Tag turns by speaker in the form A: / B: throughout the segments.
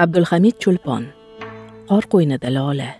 A: abdulhamid cho'lpon qor qo'ynida lola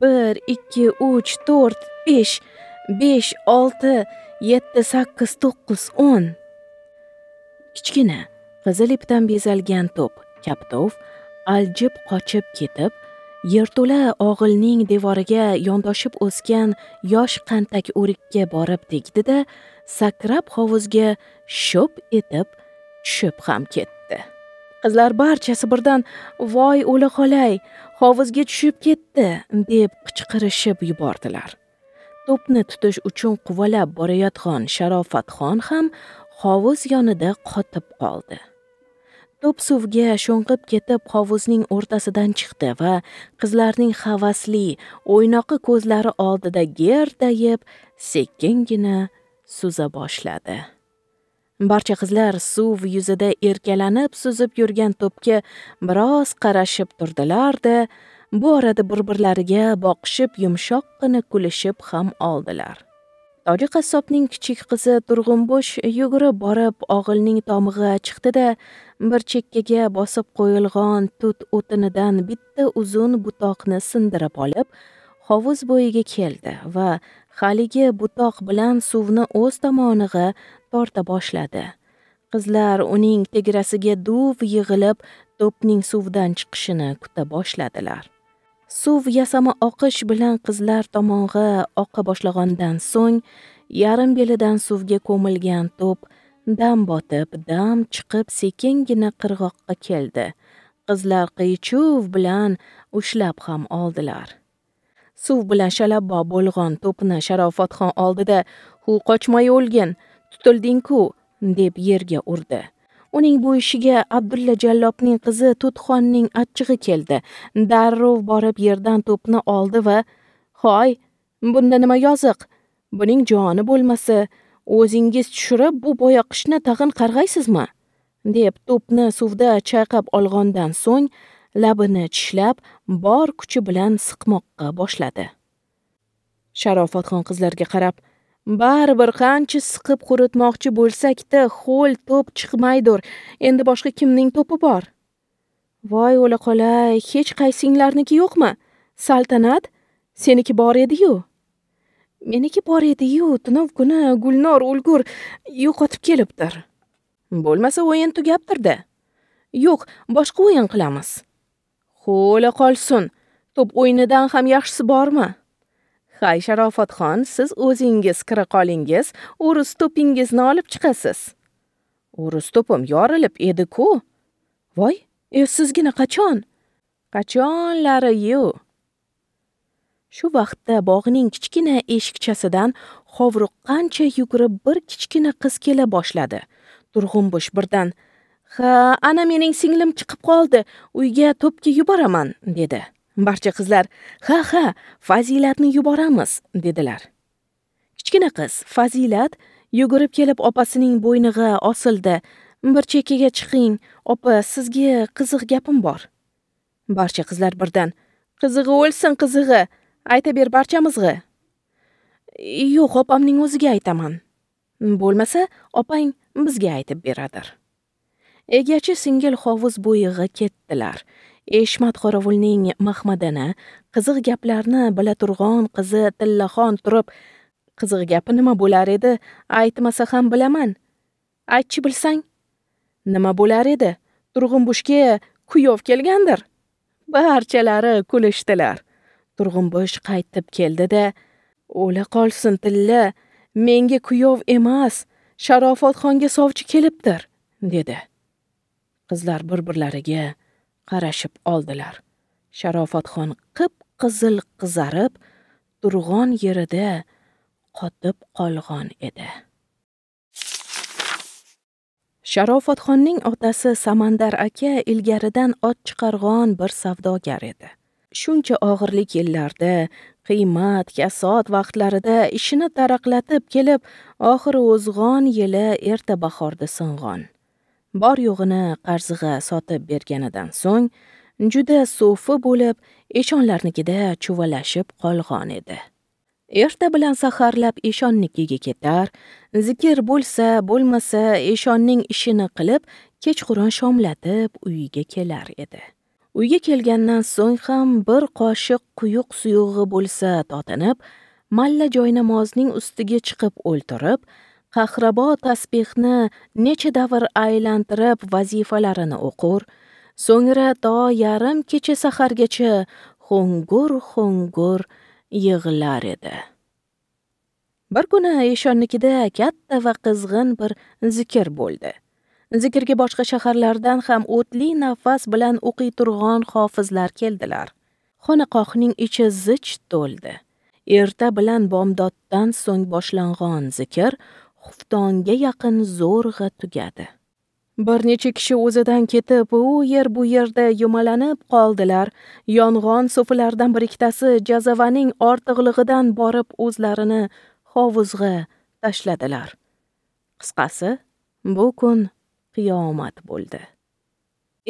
A: bir ikki uch to'rt besh besh olti yetti sakkiz to'qqiz o'n kichkina qizil ipdan bezalgan to'p kaptov aljib qochib ketib yerto'la og'ilning devoriga yondoshib o'sgan yosh qantak o'rikka borib tegdida sakrab hovuzga shop etib tushib ham ketdi qizlar barchasi birdan voy o'la xolay hovuzga tushib ketdi deb qichqirishib yubordilar to'pni tutish uchun quvalab borayotgan sharofatxon ham hovuz yonida qotib qoldi to'p suvga sho'ng'ib ketib hovuzning o'rtasidan chiqdi va qizlarning havasli o'ynoqi ko'zlari oldida gerdayib sekingina suza boshladi barcha qizlar suv yuzida erkalanib suzib yurgan to'pga biroz qarashib turdilar da bu orada bir birlariga boqishib yumshoqqina kulishib ham oldilar Toji qassobning kichik qizi Turg'unbosh yugurib borib og'ilning tomig'i chiqdi-da, bir chekkaga bosib qo'yilgan tut o'tinidan bitta uzun butoqni sindirib olib, hovuz bo'yiga keldi va haligi butoq bilan suvni o'z tomoniga torta boshladi. Qizlar uning tegrasiga duv yig'ilib, to'pning suvdan chiqishini kuta boshladilar. Suv yasama oqish bilan qizlar tomog'i oqa boshlagandan so'ng, yarim belidan suvga ko'milgan to'p dam botib, dam chiqib sekingina qirg'oqqa keldi. Qizlar qiyichuv bilan ushlab ham oldilar. Suv bilan shalabbo bo'lg'on to'pni Sharofatxon oldida "Hu qochmay o'lgin, tutilding-ku" deb yerga urdi. uning bu ishiga abdulla jallobning qizi tutxonning achchig'i keldi darrov borib yerdan to'pni oldi va hoy bunda nima yoziq buning joni bo'lmasa o'zingiz tushirib bu boyoqishni tag'in qarg'aysizmi deb to'pni suvda chayqab olgandan so'ng labini tishlab bor kuchi bilan siqmoqqa boshladi sharofatxon qizlarga qarab baribir qancha siqib quritmoqchi bo'lsakda ho'l to'p chiqmaydir endi boshqa kimning to'pi bor voy o'laqolay hech qaysinglarniki yo'qmi saltanat seniki bor edi-yu. meniki bor edi-yu, tunov kuni gulnor ulgur yo'qotib kelibdir bo'lmasa o'yin tugabdirda yo'q boshqa o'yin qilamiz ho'la qolsin to'p o'yinidan ham yaxshisi bormi hay sharofatxon siz o'zingiz kira qolingiz o'ris to'pingizni olib chiqasiz o'ris to'pim yorilib edi-ku. voy esizgina qachon qachonlari yu shu vaqtda bog'ning kichkina eshikchasidan qancha yugurib bir kichkina qiz kela boshladi turg'unbush birdan ha ana mening singlim chiqib qoldi uyga to'pga yuboraman dedi barcha qizlar ha ha fazilatni yuboramiz dedilar kichkina qiz fazilat yugurib kelib opasining bo'ynig'a osildi bir chekkaga chiqing opa sizga qiziq gapim bor barcha qizlar birdan qizig'i o'lsin qizig'i ayta ber barchamizg'i yo'q opamning o'ziga aytaman bo'lmasa opang bizga aytib beradir egachi singil hovuz bo'yig'i ketdilar eshmat qoravulning mahmadana qiziq gaplarni bila turg'on qizi tillaxon turib qiziq gapi nima bo'lar edi aytmasa ham bilaman aytchi bilsang nima bo'lar edi turg'unbushga kuyov kelgandir barchalari kulishdilar turg'unbush qaytib keldida o'la qolsin tilla menga kuyov emas sharofatxonga sovchi kelibdir dedi qizlar bir birlariga qarashib oldilar sharofatxon qip qizil qizarib turg'on yerida qotib qolgan edi sharofatxonning otasi samandar aka ilgaridan ot chiqargan bir savdogar edi shuncha og'irlik yillarda qiymat kasod vaqtlarida ishini taraqlatib kelib oxiri o'zg'on yili erta bahorda sing'on. bor yo'g'ini qarzig'a sotib berganidan so'ng juda so'fi bo'lib eshonlarnikida chuvalashib qolg'on edi erta bilan saharlab eshonnikiga ketar zikr bo'lsa bo'lmasa eshonning ishini qilib kechqurun shomlatib uyiga kelar edi uyga kelgandan so'ng ham bir qoshiq quyuq suyug'i bo'lsa totinib malla joynamozning ustiga chiqib o'ltirib qahrabo tasbehni necha davr aylantirib vazifalarini o'qur, so'ngra to yarim kecha sahargacha xungur xungur yig'lar edi. Bir kuni eshonnikida katta va qizg'in bir zikr bo'ldi. Zikrga boshqa shaharlardan ham o'tli nafas bilan o'qiy turg'on hofizlar keldilar. Xonaqohning ichi zich to'ldi. erta bilan bomdoddan so'ng boshlangan zikr xuftonga yaqin zo'rg'a tugadi bir necha kishi o'zidan ketib u yer bu yerda yumalanib qoldilar yong'on so'filardan bir ikkitasi jazavaning ortig'lig'idan borib o'zlarini hovuzg'a tashladilar qisqasi bu kun qiyomat bo'ldi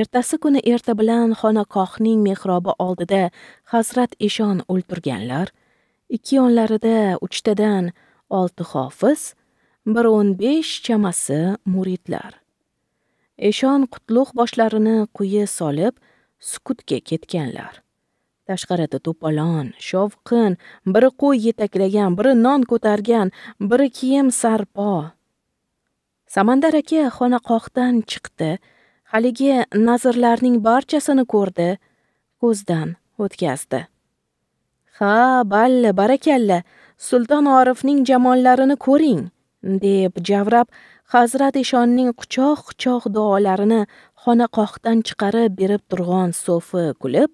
A: ertasi kuni erta bilan xonaqohning mehrobi oldida hazrat eshon o'ltirganlar ikki yonlarida uchtadan olti hofiz bir o'n besh chamasi muridlar eshon qutlug' boshlarini quyi solib sukutga ketganlar tashqarida to'polon shovqin biri qo'y yetaklagan biri non ko'targan biri kiyim sarpo samandar aka xonaqohdan chiqdi haligi nazirlarning barchasini ko'rdi ko'zdan o'tkazdi ha balli barakalla sulton orifning jamollarini ko'ring deb javrab hazrat eshonning quchoq quchoq duolarini xonaqohdan chiqarib berib turgan so'fi kulib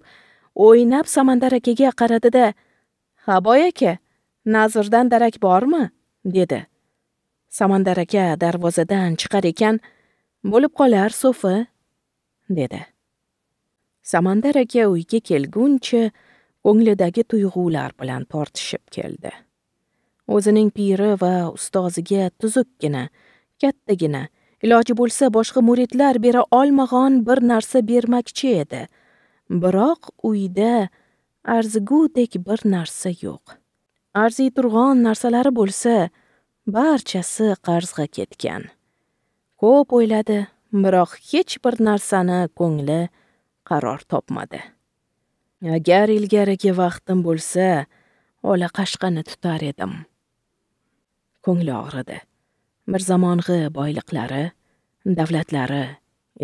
A: o'ynab samandar akaga qaradida ha boy aka nazirdan darak bormi dedi samandar aka darvozadan chiqar ekan bo'lib qolar so'fi dedi samandar aka uyga kelguncha ko'nglidagi tuyg'ular bilan tortishib keldi O'zining piri va ustoziga tuzukkina, kattagina, iloji bo'lsa boshqa muridlar bera olmag'on bir narsa bermakchi edi. Biroq uyda arzigudek bir narsa yo'q. Arziy turg'on narsalari bo'lsa, barchasi qarzga ketgan. Ko'p o'yladi, biroq hech bir narsani ko'ngli qaror topmadi. Agar ilgarigi vaqtim bo'lsa, ola qashqani tutar edim. ko'ngli og'ridi bir zamongi boyliqlari davlatlari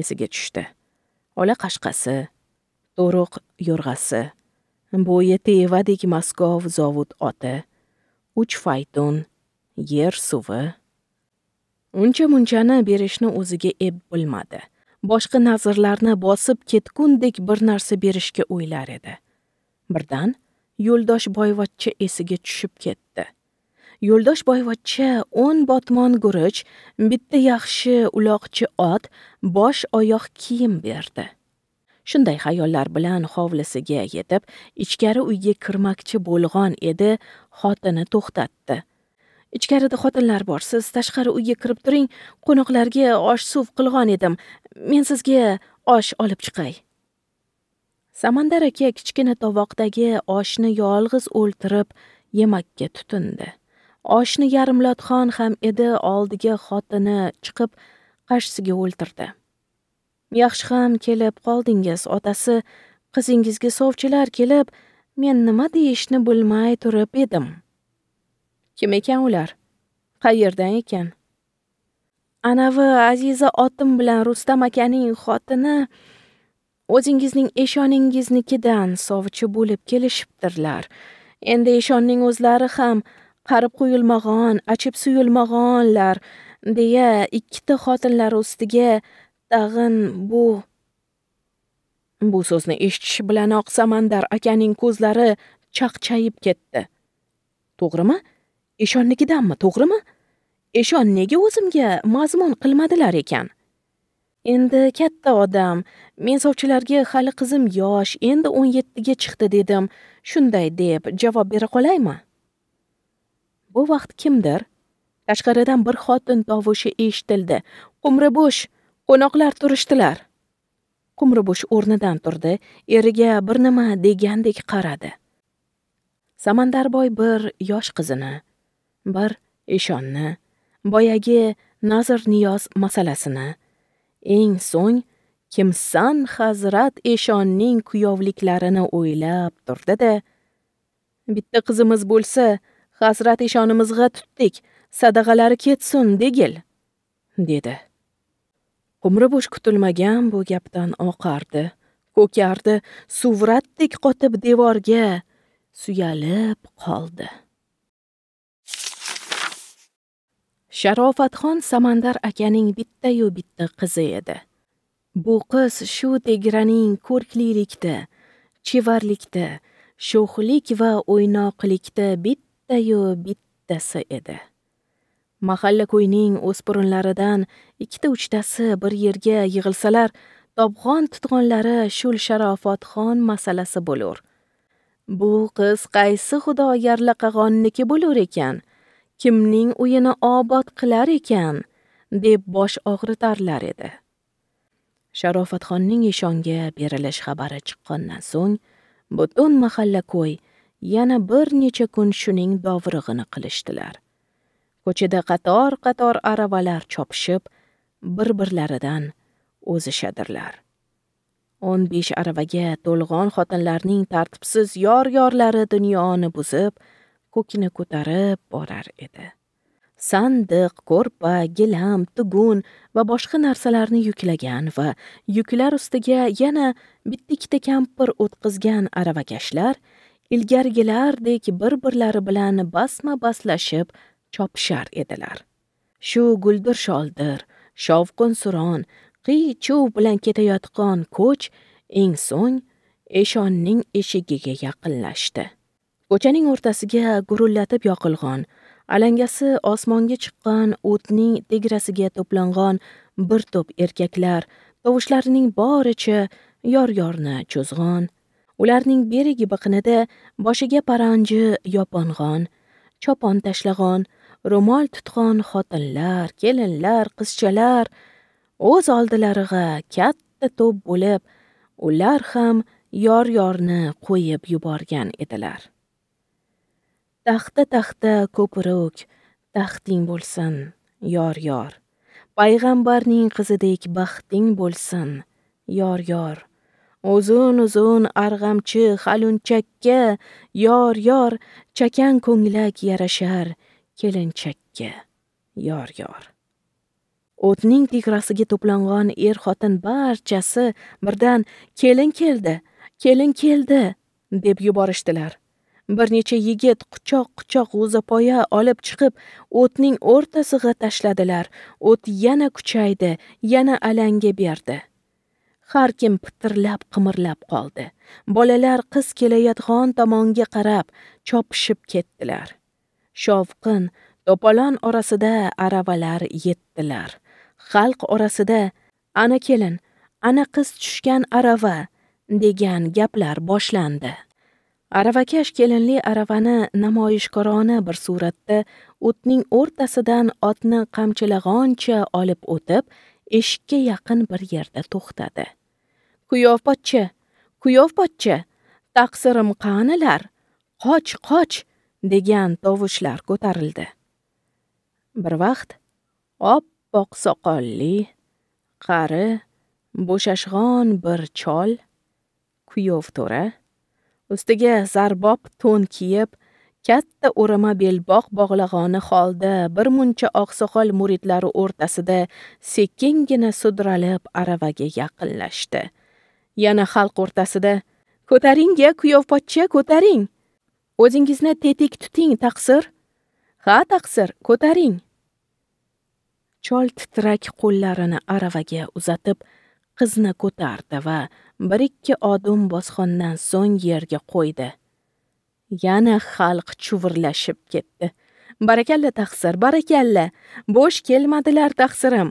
A: esiga tushdi ola qashqasi to'ruq yo'rg'asi bo'yi tevadek moskov zovut oti uch fayton yer suvi uncha munchani berishni o'ziga eb bilmadi boshqa nazrlarni bosib ketgundek bir narsa berishga o'ylar edi birdan yo'ldosh boyvachcha esiga tushib ketdi boyvachcha o'n botmon guruch bitta yaxshi uloqchi ot bosh oyoq kiyim berdi shunday xayollar bilan hovlisiga yetib ichkari uyga kirmakchi bo'lg'on edi xotini to'xtatdi ichkarida xotinlar bor siz tashqari uyga kirib turing qo'noqlarga osh suv qilg'on edim men sizga osh olib chiqay samandar aka kichkina tovoqdagi oshni yolg'iz o'ltirib yemakka tutindi oshni yarimlotxon ham edi oldiga xotini chiqib qarshisiga o'ltirdi yaxshi ham kelib qoldingiz otasi qizingizga sovchilar kelib men nima deyishni bilmay turib edim kim ekan ular qayerdan ekan anavi aziza otim bilan rustam akaning xotini o'zingizning eshoningiznikidan sovchi bo'lib kelishibdirlar endi eshonning o'zlari ham qarib qo'yilmag'on achib suyulmag'onlar deya ikkita xotinlar ustiga tag'in bu bu so'zni eshitishi bilanoq samandar akaning ko'zlari chaqchayib ketdi to'g'rimi eshonnikidanmi to'g'rimi eshon nega o'zimga mazmun qilmadilar ekan endi katta odam men sovchilarga hali qizim yosh endi o'n yettiga chiqdi dedim shunday deb javob bera qolaymi Bu vaqt kimdir tashqaridan bir xotin tovushi eshitildi. Qumribo'sh, qo'noqlar turishdilar. Qumribo'sh o'rnidan turdi, eriga bir nima degandek qaradi. Samandarboy bir yosh qizini, bir Eshonni, boyagi nazr niyoz masalasini, eng so'ng Kimsan Hazrat Eshonning kuyovliklarini o'ylab turdi-da, bitta qizimiz bo'lsa, Hazrat ishonimizga tutdik. Sadag'alari ketsin, degil, dedi. Umri bo'sh kutilmagan bu gapdan oqardi, ko'kardi, suvratdek qotib devorga suyalib qoldi. Sharofatxon Samandar akaning bitta-yu bitta qizi edi. Bu qiz shu tegraning ko'rklilikda, chevarlikda, sho'xlik va o'ynoqlikda bitta bittayu bittasi edi. Mahalla ko'yning o'spirinlaridan ikkita uchtasi bir yerga yig'ilsalar, topg'on tutg'onlari shul Sharofatxon masalasi bo'lur. Bu qiz qaysi xudo yarlaqag'onniki bo'lur ekan? Kimning uyini obod qilar ekan? deb bosh og'ritarlar edi. Sharofatxonning ishonga berilish xabari chiqqandan so'ng butun mahalla ko'y yana bir necha kun shuning dovrig'ini qilishdilar. Ko'chada qator-qator aravalar chopishib, bir-birlaridan o'zishadirlar. 15 aravaga to'lg'on xotinlarning tartibsiz yor-yorlari dunyoni buzib, ko'kni ko'tarib borar edi. Sandiq, ko'rpa, gilam, tugun va boshqa narsalarni yuklagan va yuklar ustiga yana bitta-ikkita kampir o'tqizgan aravakashlar – ilgargilardek bir birlari bilan basma baslashib chopishar edilar shu guldir sholdir shovqin suron qiy chuv bilan ketayotgan ko'ch eng so'ng eshonning eshigiga yaqinlashdi ko'chaning o'rtasiga gurullatib yoqilg'on alangasi osmonga chiqqan o'tning tegrasiga to'plangan bir to'p erkaklar tovushlarining boricha yor yorni cho'zg'on ularning berigi biqinida boshiga paranji yopong'on chopon tashlag'on ro'mol tutg'on xotinlar kelinlar qizchalar o'z oldilariga katta to'p bo'lib ular ham yor yorni qo'yib yuborgan edilar taxta taxta ko'pruk taxting bo'lsin yor yor payg'ambarning qizidek baxting bo'lsin yor yor uzun uzun arg'amchi xalunchakka yor yor chakan ko'nglak yarashar kelinchakka yor yor o'tning tegrasiga to'plangan er xotin barchasi birdan kelin keldi kelin keldi deb yuborishdilar bir necha yigit quchoq quchoq g'o'zapoya olib chiqib o'tning o'rtasiga tashladilar o't yana kuchaydi yana alanga berdi har kim pitirlab qimirlab qoldi bolalar qiz kelayotg'on tomonga qarab chopishib ketdilar shovqin to'polon orasida aravalar yetdilar xalq orasida ana kelin ana qiz tushgan arava degan gaplar boshlandi aravakash kelinli aravani namoyishkorona bir suratda o'tning o'rtasidan otni qamchilag'oncha olib o'tib eshikka yaqin bir yerda to'xtadi kuyov pochcha kuyov pochcha taqsirim qanilar qoch qoch degan tovushlar ko'tarildi bir vaqt oppoq soqolli qari bo'shashg'on bir chol kuyov to'ra ustiga zarbob to'n kiyib katta o'rama belbog' bog'lag'oni holda bir muncha oqsoqol muridlari o'rtasida sekingina sudralib aravaga yaqinlashdi yana xalq o'rtasida ko'taring ya kuyovpochcha ko'taring o'zingizni tetik tuting taqsir ha taqsir ko'taring chol titrak qo'llarini aravaga uzatib qizni ko'tardi va bir ikki odim bosqondan so'ng yerga qo'ydi yana xalq chuvirlashib ketdi barakalla taqsir barakalla bo'sh kelmadilar taqsirim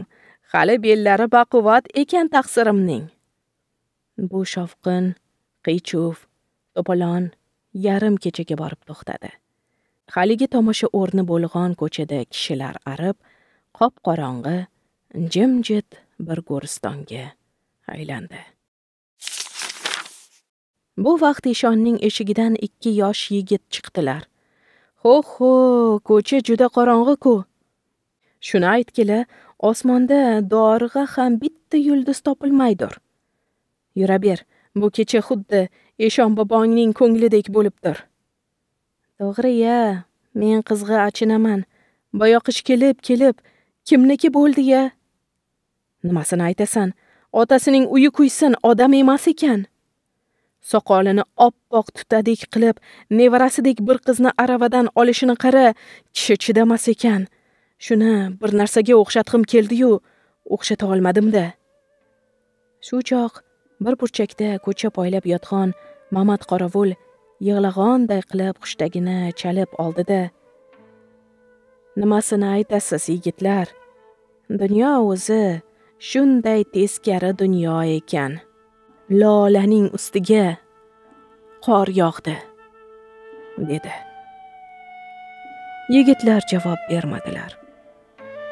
A: hali bellari baquvvat ekan taqsirimning bu shovqin qichuv to'polon yarim kechaga borib to'xtadi haligi tomosha o'rni bo'lg'on ko'chada kishilar arib qop qorong'i jimjit bir go'ristonga aylandi bu vaqt ishonning eshigidan ikki yosh yigit chiqdilar ho ho ko'cha juda qorong'i ku shuni aytgili osmonda dorig'a ham bitta yulduz topilmaydir Yura ber, bu kecha xuddi eshon bobongning ko'nglidek bo'libdir to'g'ri ya men qizg'i achinaman boyoqish kelib kelib kimniki bo'ldi ya nimasini aytasan otasining uyi kuysin odam emas ekan soqolini oppoq tutadek qilib nevarasidek bir qizni aravadan olishini qara kishi chidamas ekan shuni bir narsaga o'xshatgim keldiyu o'xshata olmadimda shu choq bir burchakda ko'cha poylab yotgan mamat qoravul yig'lag'onday qilib hushtagini chalib oldida nimasini aytasiz yigitlar dunyo o'zi shunday teskari dunyo ekan lolaning ustiga qor yog'di dedi yigitlar javob bermadilar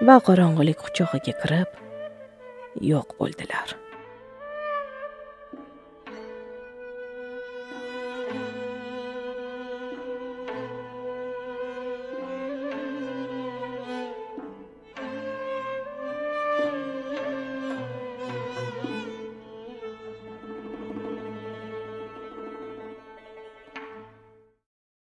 A: va qorong'ulik quchog'iga kirib yo'q bo'ldilar